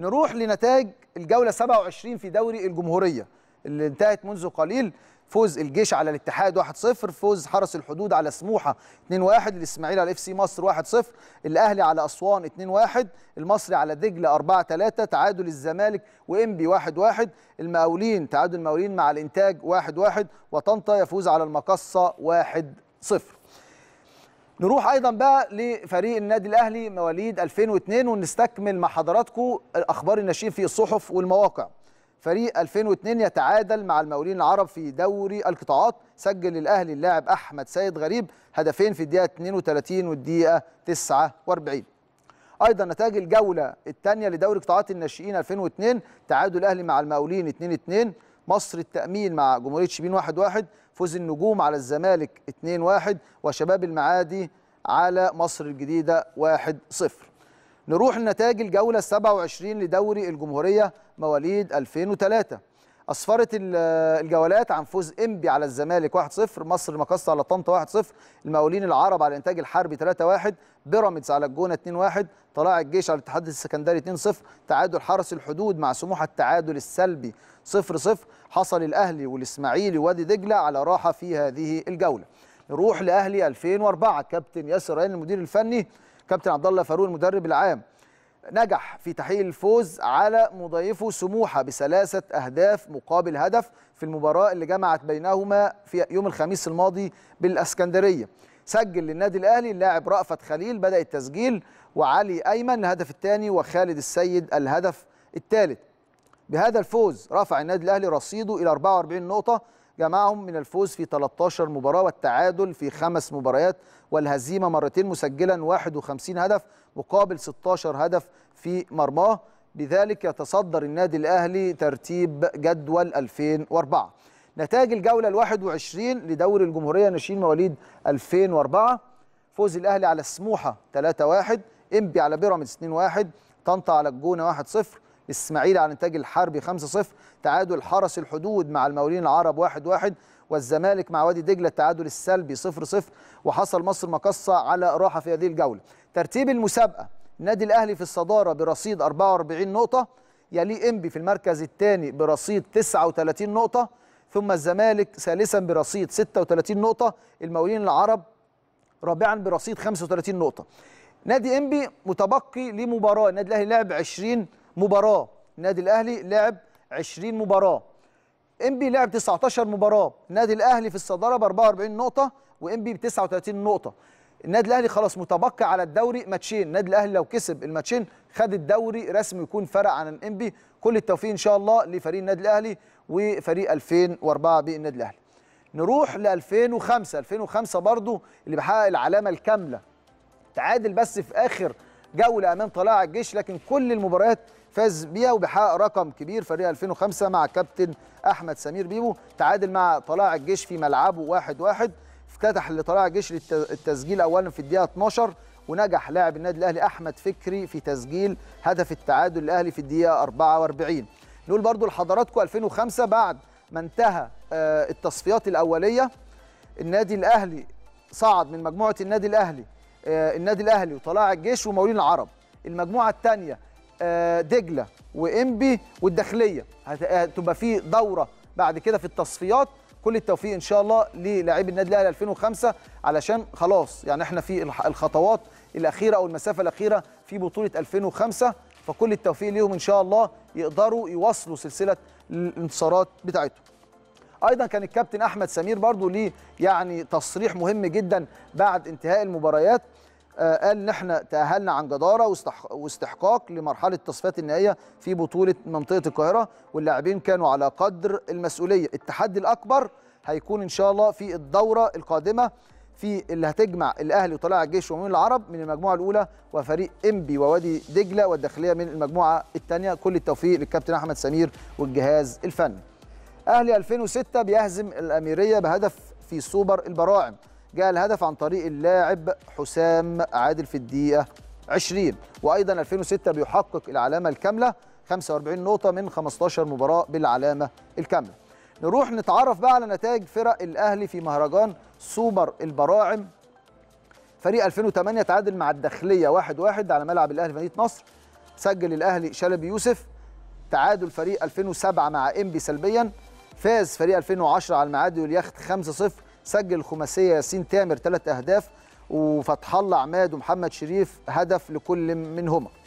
نروح لنتائج الجوله 27 في دوري الجمهوريه اللي انتهت منذ قليل فوز الجيش على الاتحاد 1-0 فوز حرس الحدود على سموحه 2-1 الاسماعيلي على اف سي مصر 1-0 الاهلي على اسوان 2-1 المصري على دجله 4-3 تعادل الزمالك وانبي 1-1 المقاولين تعادل المقاولين مع الانتاج 1-1 وطنطا يفوز على المقصه 1-0 نروح ايضا بقى لفريق النادي الاهلي مواليد 2002 ونستكمل مع حضراتكم اخبار الناشئين في الصحف والمواقع فريق 2002 يتعادل مع المقاولين العرب في دوري القطاعات سجل الاهلي اللاعب احمد سيد غريب هدفين في الدقيقه 32 والدقيقه 49 ايضا نتائج الجوله الثانيه لدوري قطاعات الناشئين 2002 تعادل الاهلي مع المقاولين 2 2 مصر التأمين مع جمهورية شبين 1-1 فوز النجوم على الزمالك 2-1 وشباب المعادي على مصر الجديدة 1-0 نروح لنتائج الجولة 27 لدوري الجمهورية مواليد 2003 أصفرت الجولات عن فوز إنبي على الزمالك 1-0 مصر مقصة على طنطا 1-0 المقاولين العرب على الإنتاج الحربي 3-1 بيراميدز على الجونة 2-1 طلائع الجيش على الاتحاد السكندري 2-0 تعادل حرس الحدود مع سموحة التعادل السلبي 0-0 حصل الأهلي والإسماعيلي ووادي دجلة على راحة في هذه الجولة نروح لأهلي 2004 كابتن ياسر ريان المدير الفني كابتن عبد الله فاروق المدرب العام نجح في تحقيق الفوز على مضيفه سموحه بثلاثه اهداف مقابل هدف في المباراه اللي جمعت بينهما في يوم الخميس الماضي بالاسكندريه. سجل للنادي الاهلي اللاعب رأفت خليل بدا التسجيل وعلي ايمن الهدف الثاني وخالد السيد الهدف الثالث. بهذا الفوز رفع النادي الاهلي رصيده الى 44 نقطه جمعهم من الفوز في 13 مباراة والتعادل في خمس مباريات والهزيمة مرتين مسجلا 51 هدف مقابل 16 هدف في مرماه بذلك يتصدر النادي الأهلي ترتيب جدول 2004 نتائج الجولة ال 21 لدوري الجمهورية ناشئين مواليد 2004 فوز الأهلي على السموحة 3-1 إنبي على بيراميدز 2-1 طنطا على الجونة 1-0 الاسماعيلي على الانتاج الحربي 5-0 تعادل حرس الحدود مع المولين العرب 1-1 والزمالك مع وادي دجله التعادل السلبي 0-0 وحصل مصر مقصه على راحه في هذه الجوله ترتيب المسابقه النادي الاهلي في الصداره برصيد 44 نقطه يليه انبي في المركز الثاني برصيد 39 نقطه ثم الزمالك ثالثا برصيد 36 نقطه المولين العرب رابعا برصيد 35 نقطه نادي انبي متبقي لمباراه النادي الاهلي لعب 20 مباراه النادي الاهلي لعب 20 مباراه انبي لعب 19 مباراه النادي الاهلي في الصداره ب 44 نقطه وانبي ب 39 نقطه النادي الاهلي خلاص متبقى على الدوري ماتشين النادي الاهلي لو كسب الماتشين خد الدوري رسمي يكون فرق عن الانبي كل التوفيق ان شاء الله لفريق النادي الاهلي وفريق 2004 بالنادي الاهلي نروح ل 2005 2005 برضو اللي بحقق العلامه الكامله تعادل بس في اخر جوله امام طلائع الجيش لكن كل المباريات فاز بيها وبحقق رقم كبير فريق 2005 مع كابتن احمد سمير بيبو تعادل مع طلائع الجيش في ملعبه 1-1 واحد واحد. افتتح لطلائع الجيش التسجيل اولا في الدقيقه 12 ونجح لاعب النادي الاهلي احمد فكري في تسجيل هدف التعادل الاهلي في الدقيقه 44 نقول برضو لحضراتكم 2005 بعد ما انتهى آه، التصفيات الاوليه النادي الاهلي صعد من مجموعه النادي الاهلي آه، النادي الاهلي وطلائع الجيش ومولين العرب المجموعه الثانيه آه، دجله وانبي والداخليه هتبقى آه، في دوره بعد كده في التصفيات كل التوفيق ان شاء الله للاعيب النادي الاهلي 2005 علشان خلاص يعني احنا في الخطوات الاخيره او المسافه الاخيره في بطوله 2005 فكل التوفيق ليهم ان شاء الله يقدروا يواصلوا سلسله الانتصارات بتاعتهم ايضا كان الكابتن احمد سمير برضو ليه يعني تصريح مهم جدا بعد انتهاء المباريات آه، قال ان احنا تاهلنا عن جداره واستحقاق لمرحله التصفيات النهائيه في بطوله منطقه القاهره واللاعبين كانوا على قدر المسؤوليه التحدي الاكبر هيكون ان شاء الله في الدوره القادمه في اللي هتجمع الاهلي وطلائع الجيش ومن العرب من المجموعه الاولى وفريق انبي ووادي دجله والداخليه من المجموعه الثانيه كل التوفيق للكابتن احمد سمير والجهاز الفني اهلي 2006 بيهزم الاميريه بهدف في سوبر البراعم جاء الهدف عن طريق اللاعب حسام عادل في الدقيقه 20 وايضا 2006 بيحقق العلامه الكامله 45 نقطه من 15 مباراه بالعلامه الكامله نروح نتعرف بقى على نتائج فرق الاهلي في مهرجان سوبر البراعم فريق 2008 تعادل مع الداخليه 1-1 على ملعب الاهلي مدينه نصر سجل الاهلي شلبي يوسف تعادل فريق 2007 مع انبي سلبيا فاز فريق 2010 على المعادي واليخت 5-0 سجل خماسيه ياسين تامر ثلاث اهداف وفتح الله عماد ومحمد شريف هدف لكل منهما